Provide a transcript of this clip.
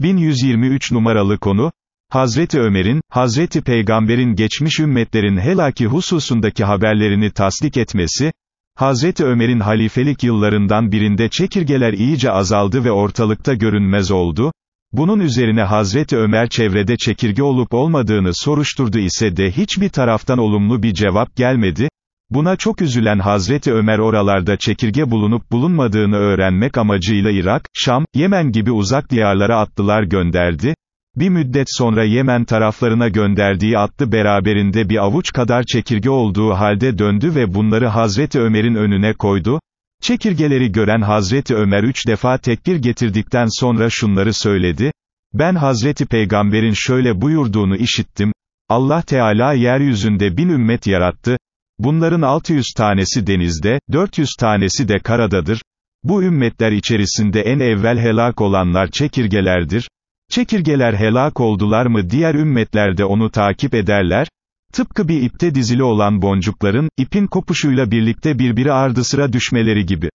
1123 numaralı konu, Hazreti Ömer'in, Hazreti Peygamber'in geçmiş ümmetlerin helaki hususundaki haberlerini tasdik etmesi, Hazreti Ömer'in halifelik yıllarından birinde çekirgeler iyice azaldı ve ortalıkta görünmez oldu, bunun üzerine Hazreti Ömer çevrede çekirge olup olmadığını soruşturdu ise de hiçbir taraftan olumlu bir cevap gelmedi, Buna çok üzülen Hazreti Ömer oralarda çekirge bulunup bulunmadığını öğrenmek amacıyla Irak, Şam, Yemen gibi uzak diyarlara attılar gönderdi. Bir müddet sonra Yemen taraflarına gönderdiği attı beraberinde bir avuç kadar çekirge olduğu halde döndü ve bunları Hazreti Ömer'in önüne koydu. Çekirgeleri gören Hazreti Ömer üç defa tekbir getirdikten sonra şunları söyledi. Ben Hazreti Peygamber'in şöyle buyurduğunu işittim. Allah Teala yeryüzünde bin ümmet yarattı. Bunların 600 tanesi denizde, 400 tanesi de karadadır. Bu ümmetler içerisinde en evvel helak olanlar çekirgelerdir. Çekirgeler helak oldular mı diğer ümmetler de onu takip ederler. Tıpkı bir ipte dizili olan boncukların, ipin kopuşuyla birlikte birbiri ardı sıra düşmeleri gibi.